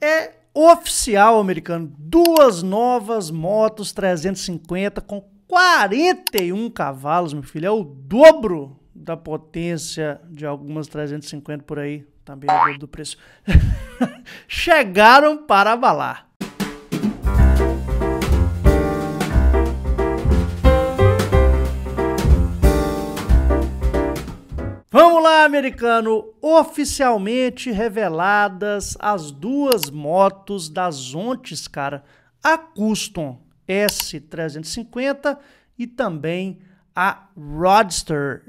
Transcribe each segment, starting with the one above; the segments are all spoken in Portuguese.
É oficial americano, duas novas motos 350 com 41 cavalos, meu filho, é o dobro da potência de algumas 350 por aí, também é o dobro do preço. Chegaram para abalar. Vamos lá, americano! Oficialmente reveladas as duas motos da Zontes, cara, a Custom S350 e também a Roadster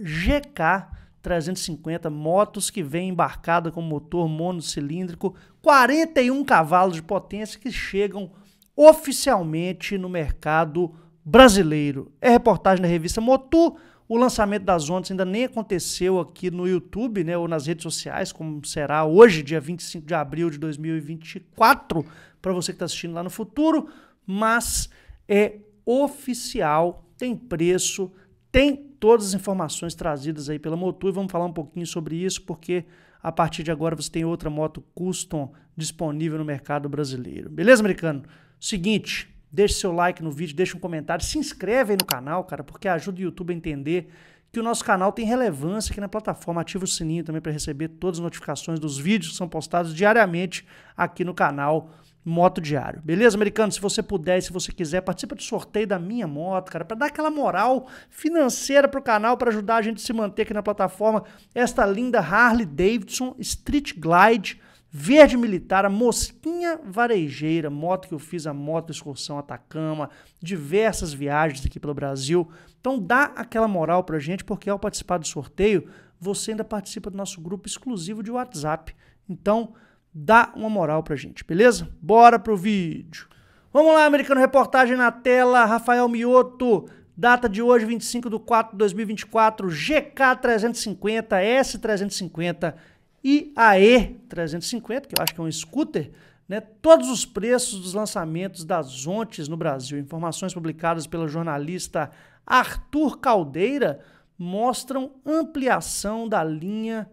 GK350, motos que vem embarcada com motor monocilíndrico, 41 cavalos de potência que chegam oficialmente no mercado brasileiro. É reportagem da revista Motu, o lançamento das ondas ainda nem aconteceu aqui no YouTube, né, ou nas redes sociais, como será hoje, dia 25 de abril de 2024, para você que está assistindo lá no futuro, mas é oficial, tem preço, tem todas as informações trazidas aí pela Motul e vamos falar um pouquinho sobre isso, porque a partir de agora você tem outra moto custom disponível no mercado brasileiro. Beleza, americano? Seguinte, Deixe seu like no vídeo, deixe um comentário, se inscreve aí no canal, cara, porque ajuda o YouTube a entender que o nosso canal tem relevância aqui na plataforma. Ativa o sininho também para receber todas as notificações dos vídeos que são postados diariamente aqui no canal Moto Diário. Beleza, americano? Se você puder se você quiser, participa do sorteio da minha moto, cara, para dar aquela moral financeira para o canal, para ajudar a gente a se manter aqui na plataforma. Esta linda Harley Davidson Street Glide Verde Militar, a Mosquinha Varejeira, moto que eu fiz, a moto excursão Atacama, diversas viagens aqui pelo Brasil. Então dá aquela moral pra gente, porque ao participar do sorteio, você ainda participa do nosso grupo exclusivo de WhatsApp. Então dá uma moral pra gente, beleza? Bora pro vídeo. Vamos lá, Americano Reportagem na tela, Rafael Mioto, Data de hoje, 25 de 4 de 2024, GK 350, S 350 e a E350, que eu acho que é um scooter, né, todos os preços dos lançamentos das ONTs no Brasil. Informações publicadas pelo jornalista Arthur Caldeira mostram ampliação da linha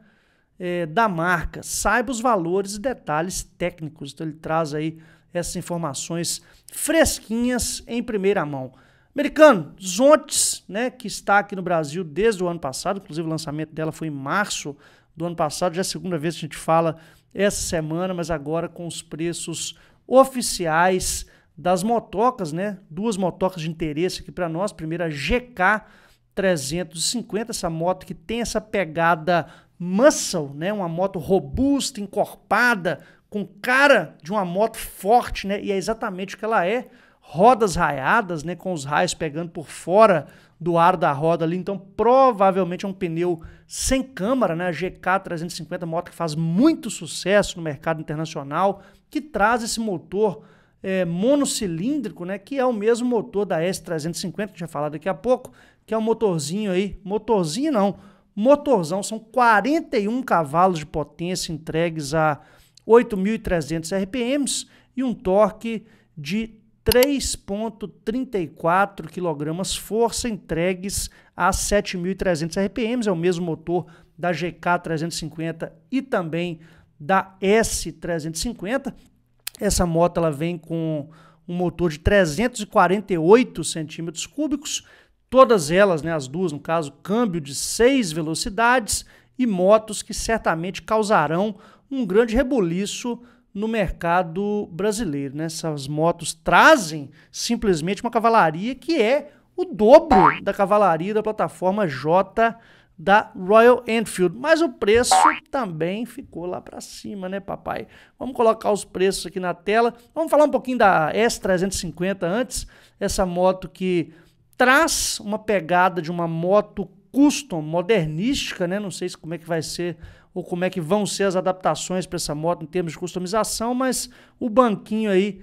eh, da marca. Saiba os valores e detalhes técnicos. Então ele traz aí essas informações fresquinhas em primeira mão. Americano, Zontes, né, que está aqui no Brasil desde o ano passado, inclusive o lançamento dela foi em março do ano passado. Já é a segunda vez que a gente fala essa semana, mas agora com os preços oficiais das motocas, né? Duas motocas de interesse aqui para nós. Primeira, a GK 350, essa moto que tem essa pegada muscle, né? Uma moto robusta, encorpada, com cara de uma moto forte, né? E é exatamente o que ela é rodas raiadas, né, com os raios pegando por fora do ar da roda ali, então provavelmente é um pneu sem câmara, né, a GK 350, moto que faz muito sucesso no mercado internacional, que traz esse motor é, monocilíndrico, né, que é o mesmo motor da S350, que já falado daqui a pouco, que é um motorzinho aí, motorzinho não, motorzão, são 41 cavalos de potência entregues a 8.300 RPMs e um torque de 3,34 kg força entregues a 7.300 RPMs, é o mesmo motor da GK350 e também da S350. Essa moto ela vem com um motor de 348 centímetros cúbicos, todas elas, né, as duas no caso, câmbio de seis velocidades e motos que certamente causarão um grande rebuliço no mercado brasileiro. Né? Essas motos trazem simplesmente uma cavalaria que é o dobro da cavalaria da plataforma J da Royal Enfield, mas o preço também ficou lá para cima, né, papai? Vamos colocar os preços aqui na tela. Vamos falar um pouquinho da S350 antes, essa moto que traz uma pegada de uma moto custom modernística, né? Não sei como é que vai ser ou como é que vão ser as adaptações para essa moto em termos de customização, mas o banquinho aí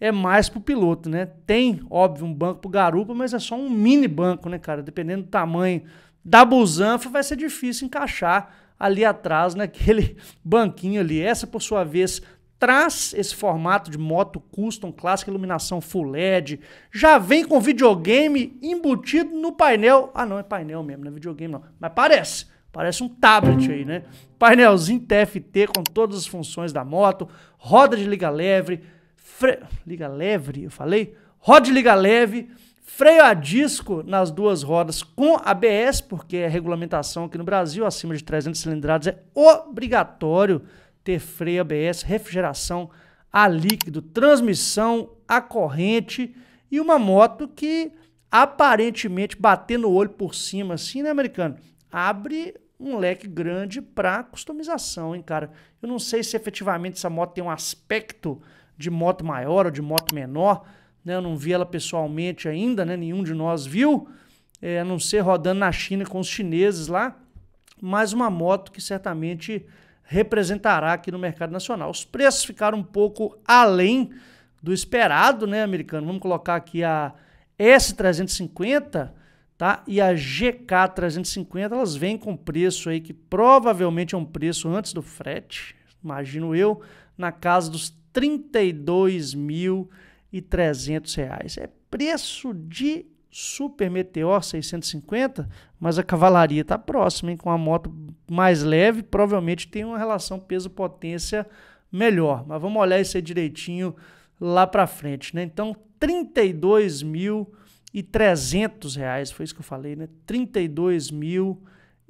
é mais para o piloto, né? Tem, óbvio, um banco para o garupa, mas é só um mini banco, né, cara? Dependendo do tamanho da busanfa, vai ser difícil encaixar ali atrás, naquele banquinho ali. Essa, por sua vez, traz esse formato de moto custom clássica, iluminação full LED, já vem com videogame embutido no painel. Ah, não, é painel mesmo, não é videogame não, mas parece. Parece um tablet aí, né? Painelzinho TFT com todas as funções da moto, roda de liga leve, fre... liga leve, eu falei? Roda de liga leve, freio a disco nas duas rodas com ABS, porque é regulamentação aqui no Brasil, acima de 300 cilindradas é obrigatório ter freio ABS, refrigeração a líquido, transmissão a corrente e uma moto que aparentemente bater no olho por cima assim, né, americano? Abre um leque grande para customização, hein, cara? Eu não sei se efetivamente essa moto tem um aspecto de moto maior ou de moto menor, né? Eu não vi ela pessoalmente ainda, né? Nenhum de nós viu, é, a não ser rodando na China com os chineses lá, mas uma moto que certamente representará aqui no mercado nacional. Os preços ficaram um pouco além do esperado, né, americano? Vamos colocar aqui a S350, tá? E a GK 350, elas vêm com preço aí que provavelmente é um preço antes do frete, imagino eu, na casa dos R$ reais. É preço de Super Meteor 650, mas a cavalaria está próxima, hein? com a moto mais leve, provavelmente tem uma relação peso-potência melhor. Mas vamos olhar isso aí direitinho lá para frente, né? Então, 32 mil e 300 reais, foi isso que eu falei, né? 32 mil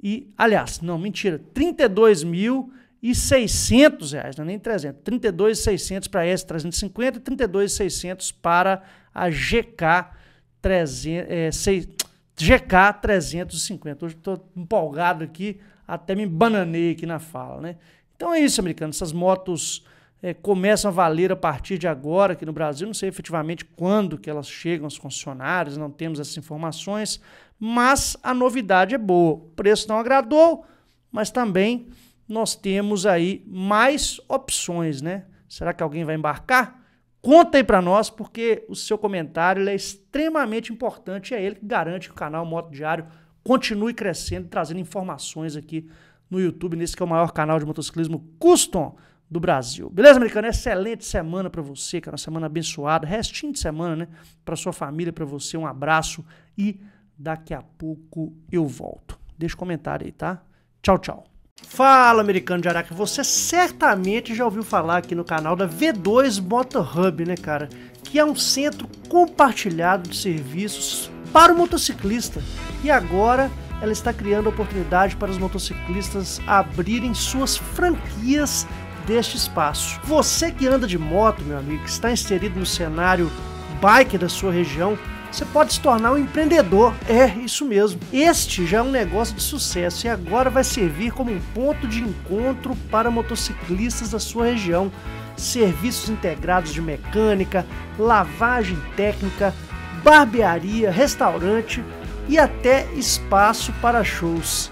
e, aliás, não, mentira, 32 mil e 600 reais, não é nem 300, 32 600 para a é, S350 e 32 600 para a GK 300, é, 6, GK 350. Hoje estou empolgado aqui, até me bananei aqui na fala, né? Então é isso, americano, essas motos é, começam a valer a partir de agora aqui no Brasil. Não sei efetivamente quando que elas chegam aos concessionários não temos essas informações, mas a novidade é boa. O preço não agradou, mas também nós temos aí mais opções, né? Será que alguém vai embarcar? Conta aí para nós, porque o seu comentário é extremamente importante. É ele que garante que o canal Moto Diário continue crescendo, trazendo informações aqui no YouTube, nesse que é o maior canal de motociclismo custom do Brasil. Beleza, americano? Excelente semana para você, cara. Uma semana abençoada. Restinho de semana, né? Para sua família, para você. Um abraço e daqui a pouco eu volto. Deixa um comentário aí, tá? Tchau, tchau. Fala, americano de Araca. Você certamente já ouviu falar aqui no canal da V2 Motor Hub, né, cara? Que é um centro compartilhado de serviços para o motociclista. E agora ela está criando oportunidade para os motociclistas abrirem suas franquias deste espaço. Você que anda de moto, meu amigo, que está inserido no cenário bike da sua região, você pode se tornar um empreendedor. É, isso mesmo. Este já é um negócio de sucesso e agora vai servir como um ponto de encontro para motociclistas da sua região. Serviços integrados de mecânica, lavagem técnica, barbearia, restaurante e até espaço para shows